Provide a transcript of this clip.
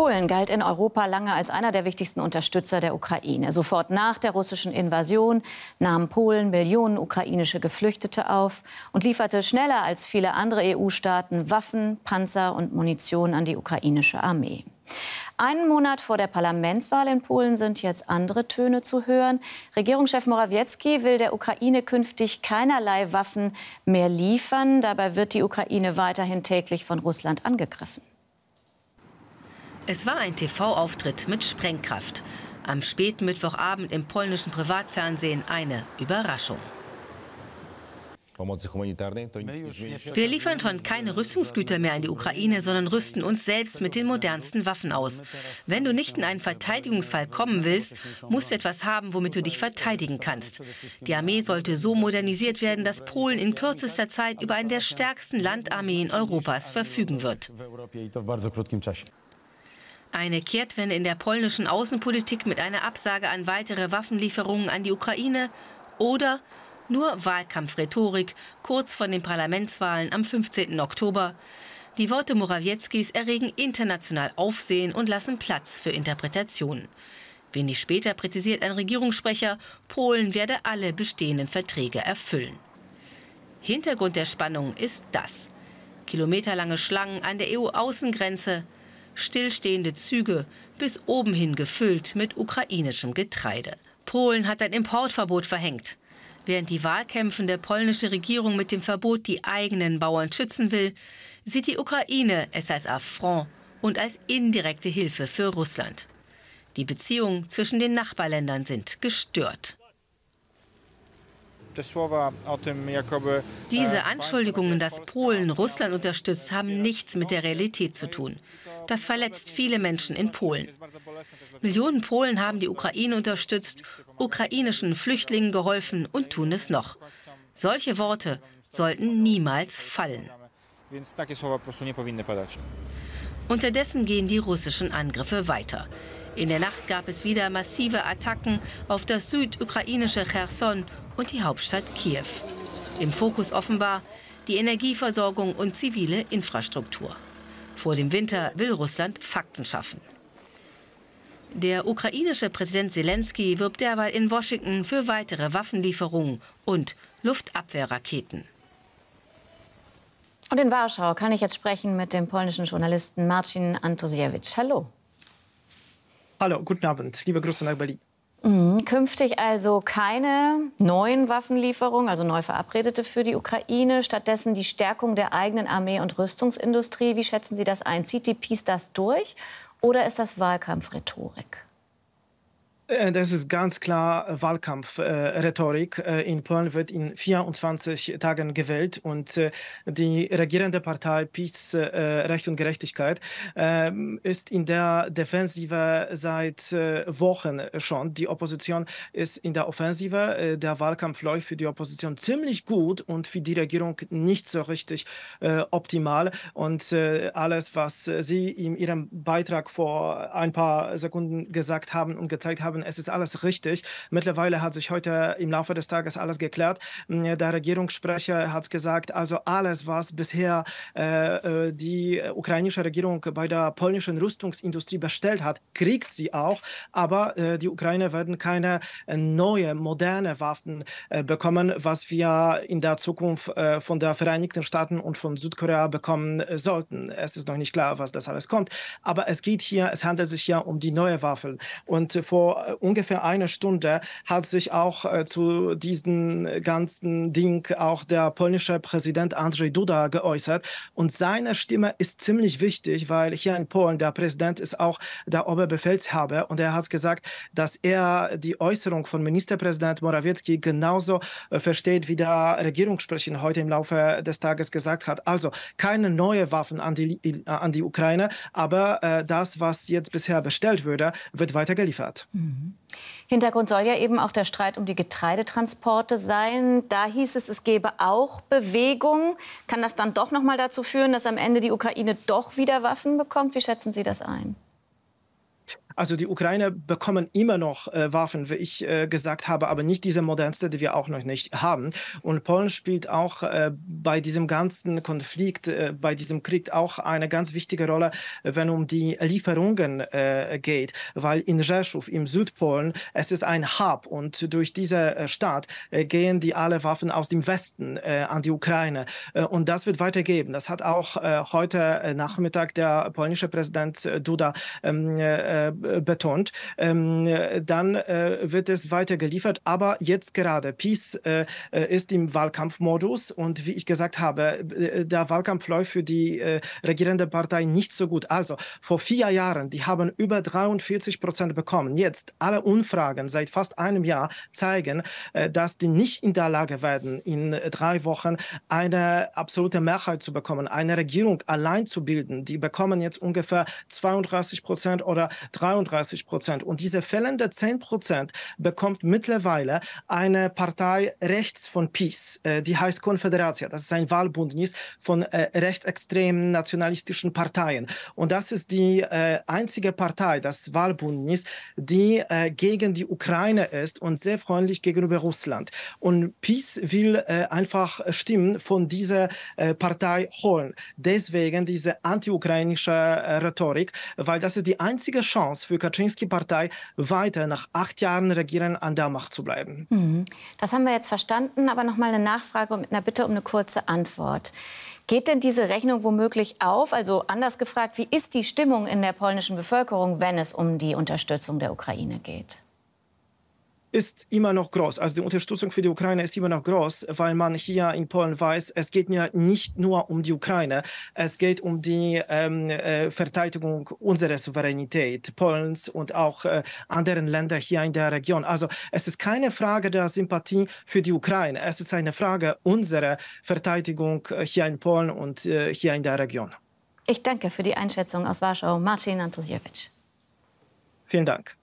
Polen galt in Europa lange als einer der wichtigsten Unterstützer der Ukraine. Sofort nach der russischen Invasion nahm Polen Millionen ukrainische Geflüchtete auf und lieferte schneller als viele andere EU-Staaten Waffen, Panzer und Munition an die ukrainische Armee. Einen Monat vor der Parlamentswahl in Polen sind jetzt andere Töne zu hören. Regierungschef Morawiecki will der Ukraine künftig keinerlei Waffen mehr liefern. Dabei wird die Ukraine weiterhin täglich von Russland angegriffen. Es war ein TV-Auftritt mit Sprengkraft. Am späten Mittwochabend im polnischen Privatfernsehen eine Überraschung. Wir liefern schon keine Rüstungsgüter mehr an die Ukraine, sondern rüsten uns selbst mit den modernsten Waffen aus. Wenn du nicht in einen Verteidigungsfall kommen willst, musst du etwas haben, womit du dich verteidigen kannst. Die Armee sollte so modernisiert werden, dass Polen in kürzester Zeit über eine der stärksten Landarmeen Europas verfügen wird. Eine Kehrtwende in der polnischen Außenpolitik mit einer Absage an weitere Waffenlieferungen an die Ukraine oder nur Wahlkampfrhetorik kurz vor den Parlamentswahlen am 15. Oktober. Die Worte Morawieckis erregen international Aufsehen und lassen Platz für Interpretationen. Wenig später präzisiert ein Regierungssprecher, Polen werde alle bestehenden Verträge erfüllen. Hintergrund der Spannung ist das. Kilometerlange Schlangen an der EU-Außengrenze – stillstehende Züge bis oben hin gefüllt mit ukrainischem Getreide. Polen hat ein Importverbot verhängt. Während die wahlkämpfende polnische Regierung mit dem Verbot die eigenen Bauern schützen will, sieht die Ukraine es als Affront und als indirekte Hilfe für Russland. Die Beziehungen zwischen den Nachbarländern sind gestört. Äh, Diese äh, Anschuldigungen, dass Polen Russland unterstützt, haben nichts mit der Realität zu tun. Das verletzt viele Menschen in Polen. Millionen Polen haben die Ukraine unterstützt, ukrainischen Flüchtlingen geholfen und tun es noch. Solche Worte sollten niemals fallen. Unterdessen gehen die russischen Angriffe weiter. In der Nacht gab es wieder massive Attacken auf das südukrainische Cherson und die Hauptstadt Kiew. Im Fokus offenbar die Energieversorgung und zivile Infrastruktur. Vor dem Winter will Russland Fakten schaffen. Der ukrainische Präsident Zelensky wirbt derweil in Washington für weitere Waffenlieferungen und Luftabwehrraketen. Und in Warschau kann ich jetzt sprechen mit dem polnischen Journalisten Marcin Antosiewicz. Hallo. Hallo, guten Abend. Liebe Grüße nach Berlin. Mhm. Künftig also keine neuen Waffenlieferungen, also neu verabredete für die Ukraine, stattdessen die Stärkung der eigenen Armee und Rüstungsindustrie. Wie schätzen Sie das ein? Zieht die Peace das durch oder ist das Wahlkampfrhetorik? Äh, das ist ganz klar äh, Wahlkampfrhetorik. Äh, in Polen wird in 24 Tagen gewählt und die regierende Partei PiS Recht und Gerechtigkeit ähm, ist in der Defensive seit Wochen schon. Die Opposition ist in der Offensive. Der Wahlkampf läuft für die Opposition ziemlich gut und für die Regierung nicht so richtig optimal. Und alles, was Sie in Ihrem Beitrag vor ein paar Sekunden gesagt haben und gezeigt haben, worden. Es ist alles richtig. Mittlerweile hat sich heute im Laufe des Tages alles geklärt. Mm, der Regierungssprecher hat gesagt, also alles, was bisher äh, äh, die ukrainische Regierung bei der polnischen Rüstungsindustrie bestellt hat, kriegt sie auch. Aber äh, die Ukraine werden keine äh, neue, moderne Waffen äh, bekommen, was wir in der Zukunft äh, von den Vereinigten Staaten und von Südkorea bekommen sollten. Es ist noch nicht klar, was das alles kommt. Aber es geht hier, es handelt sich ja um die neue Waffe. Und vor ungefähr einer Stunde hat sich auch äh, zu diesem ganzen Ding auch der polnische Präsident Andrzej Duda geäußert. Und seine Stimme ist ziemlich wichtig, weil hier in Polen der Präsident ist auch der Oberbefehlshaber und er hat gesagt, dass er die Äußerung von Ministerpräsident Morawiecki genauso äh, versteht, wie der Regierungssprecher heute im Laufe des Tages gesagt hat. Also keine neuen Waffen an die, äh, an die Ukraine, aber äh, das, was jetzt bisher bestellt würde, wird weiter geliefert. Mhm. Hintergrund soll ja eben auch der Streit um die Getreidetransporte sein. Da hieß es, es gebe auch Bewegung. Kann das dann doch noch mal dazu führen, dass am Ende die Ukraine doch wieder Waffen bekommt? Wie schätzen Sie das ein? Also die Ukrainer bekommen immer noch äh, Waffen, wie ich äh, gesagt habe, aber nicht diese modernste, die wir auch noch nicht haben. Und Polen spielt auch äh, bei diesem ganzen Konflikt, äh, bei diesem Krieg auch eine ganz wichtige Rolle, wenn um die Lieferungen äh, geht, weil in Rzeszów im Südpolen es ist ein Hub und durch diese äh, Stadt gehen die alle Waffen aus dem Westen an die Ukraine und das wird weitergeben. Das hat auch heute Nachmittag der polnische Präsident Duda ähm, äh, betont, ähm, dann äh, wird es weiter geliefert. Aber jetzt gerade, PiS äh, ist im Wahlkampfmodus und wie ich gesagt habe, der Wahlkampf läuft für die regierende Partei nicht so gut. Also vor vier Jahren, die haben über 43 Prozent bekommen. Jetzt alle Umfragen seit fast einem Jahr zeigen, dass die nicht in der Lage werden, in drei Wochen eine absolute Mehrheit zu bekommen, eine Regierung allein zu bilden. Die bekommen jetzt ungefähr 32 Prozent oder 3 32 Prozent. Und diese fehlende 10 Prozent bekommt mittlerweile eine Partei rechts von PiS, äh, die heißt Konföderatia. Das ist ein Wahlbündnis von äh, rechtsextremen nationalistischen Parteien. Und das ist die äh, einzige Partei, das Wahlbündnis, die gegen die Ukraine ist und sehr freundlich gegenüber Russland. Und PiS will einfach Stimmen von dieser Partei holen. Deswegen diese anti-ukrainische Rhetorik, weil das ist die einzige Chance, Chance für Kaczynski-Partei, weiter nach acht Jahren Regieren an der Macht zu bleiben. Mhm. Das haben wir jetzt verstanden, aber noch mal eine Nachfrage mit einer Bitte um eine kurze Antwort. Geht denn diese Rechnung womöglich auf? Also anders gefragt, wie ist die Stimmung in der polnischen Bevölkerung, wenn es um die Unterstützung der Ukraine geht? ist immer noch groß. Also die Unterstützung für die Ukraine ist immer noch groß, weil man hier in Polen weiß, es geht ja nicht nur um die Ukraine, es geht um die ähm, äh, Verteidigung unserer Souveränität Polens und auch äh, anderen Länder hier in der Region. Also es ist keine Frage der Sympathie für die Ukraine, es ist eine Frage unserer Verteidigung äh, hier in Polen und äh, hier in der Region. Ich danke für die Einschätzung aus Warschau, Marcin Antosiewicz. Vielen Dank.